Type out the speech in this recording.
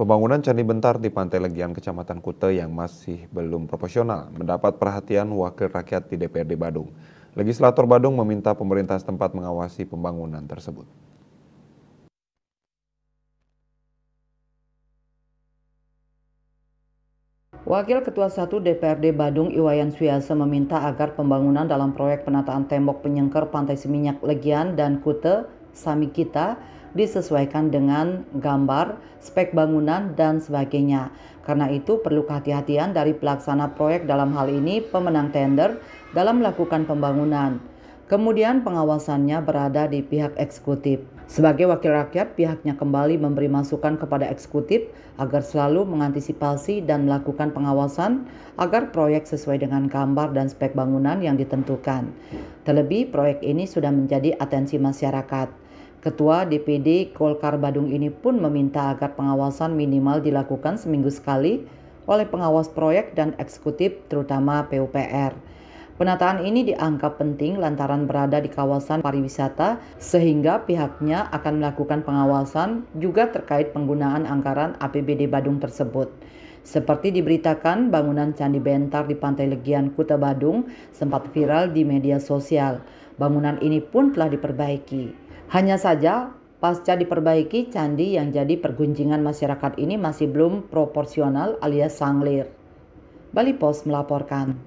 Pembangunan Candi Bentar di Pantai Legian Kecamatan Kute yang masih belum proporsional mendapat perhatian wakil rakyat di DPRD Badung. Legislator Badung meminta pemerintah setempat mengawasi pembangunan tersebut. Wakil Ketua 1 DPRD Badung Iwayan Suyasa meminta agar pembangunan dalam proyek penataan tembok penyengker Pantai Seminyak Legian dan Kute Samikita disesuaikan dengan gambar, spek bangunan, dan sebagainya. Karena itu perlu kehati-hatian dari pelaksana proyek dalam hal ini pemenang tender dalam melakukan pembangunan. Kemudian pengawasannya berada di pihak eksekutif. Sebagai wakil rakyat, pihaknya kembali memberi masukan kepada eksekutif agar selalu mengantisipasi dan melakukan pengawasan agar proyek sesuai dengan gambar dan spek bangunan yang ditentukan. Terlebih, proyek ini sudah menjadi atensi masyarakat. Ketua DPD Golkar Badung ini pun meminta agar pengawasan minimal dilakukan seminggu sekali oleh pengawas proyek dan eksekutif terutama PUPR. Penataan ini dianggap penting lantaran berada di kawasan pariwisata sehingga pihaknya akan melakukan pengawasan juga terkait penggunaan anggaran APBD Badung tersebut. Seperti diberitakan, bangunan Candi Bentar di Pantai Legian Kuta Badung sempat viral di media sosial. Bangunan ini pun telah diperbaiki. Hanya saja pasca diperbaiki candi yang jadi pergunjingan masyarakat ini masih belum proporsional alias sanglir. Bali Post melaporkan.